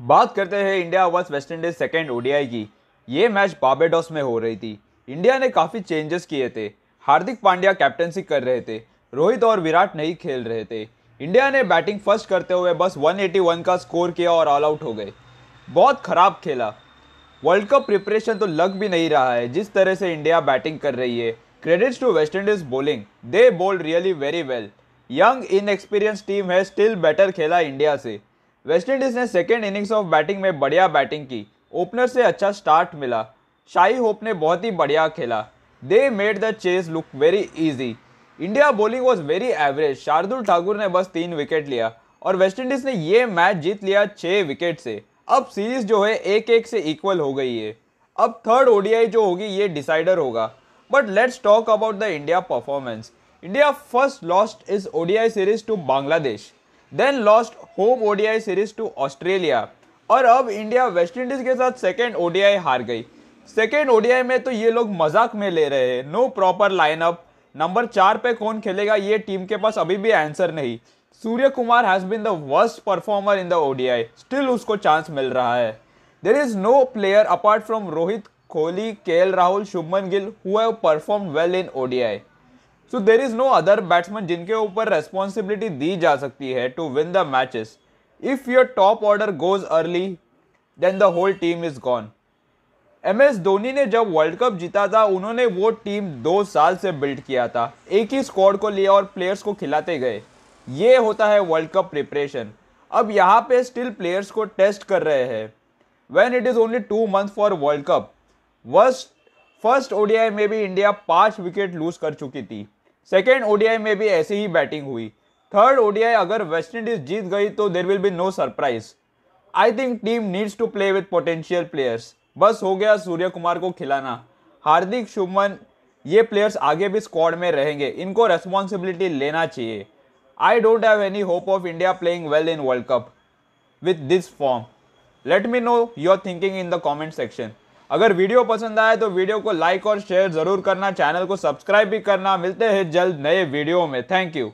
बात करते हैं India versus West Indies second ODI की ये मैच बाबेडॉस में हो रही थी इंडिया ने काफ़ी चेंजेस किए थे हार्दिक पांड्या कैप्टनसी कर रहे थे रोहित और विराट नहीं खेल रहे थे इंडिया ने बैटिंग फर्स्ट करते हुए बस 181 का स्कोर किया और ऑल आउट हो गए बहुत ख़राब खेला वर्ल्ड कप प्रिपरेशन तो लग भी नहीं रहा है जिस तरह से इंडिया बैटिंग कर रही है credits to West Indies bowling they bowled really very well young inexperience team है स्टिल बेटर खेला इंडिया से वेस्टइंडीज ने सेकेंड इनिंग्स ऑफ बैटिंग में बढ़िया बैटिंग की ओपनर से अच्छा स्टार्ट मिला शाही होप ने बहुत ही बढ़िया खेला they made the chase look very easy India bowling was very average Shardul Thakur ने बस तीन विकेट लिया और वेस्टइंडीज़ ने ये मैच जीत लिया छः विकेट से अब सीरीज जो है एक एक से इक्वल हो गई है अब थर्ड ओडीआई जो होगी ये डिसाइडर होगा but let's talk about the India performance India first lost is ODI series to Bangladesh then lost home ODI series to Australia और अब इंडिया वेस्ट इंडीज के साथ सेकेंड ओडीआई हार गई सेकेंड ओडीआई में तो ये लोग मजाक में ले रहे हैं नो प्रॉपर लाइनअप नंबर चार पे कौन खेलेगा ये टीम के पास अभी भी आंसर नहीं Suryakumar has been the worst performer in the ODI still उसको चांस मिल रहा है there is no player apart from Rohit Kohli K Rahul Shubman Gill who have perform well in ODI so there is no other batsman जिनके ऊपर responsibility दी जा सकती है to win the matches if your top order goes early then the whole team is gone M S Dhoni ने जब world cup जीता था उन्होंने वो टीम दो साल से बिल्ड किया था एक ही स्क्वाड को लिया और प्लेयर्स को खिलाते गए ये होता है वर्ल्ड कप प्रिपरेशन अब यहाँ पे स्टिल प्लेयर्स को टेस्ट कर रहे हैं when it is only two month for world cup worst first ODI में भी इंडिया पाँच विकेट लूज कर चुकी थी सेकेंड ओडीआई में भी ऐसी ही बैटिंग हुई थर्ड ओडीआई अगर वेस्ट इंडीज जीत गई तो there will be no surprise I think team needs to play with potential players बस हो गया सूर्य कुमार को खिलाना हार्दिक शुभमन ये प्लेयर्स आगे भी स्क्वाड में रहेंगे इनको रेस्पॉन्सिबिलिटी लेना चाहिए I don't have any hope of India playing well in world cup with this form let me know your thinking in the comment section अगर वीडियो पसंद आए तो वीडियो को लाइक और शेयर जरूर करना चैनल को सब्सक्राइब भी करना मिलते हैं जल्द नए वीडियो में थैंक यू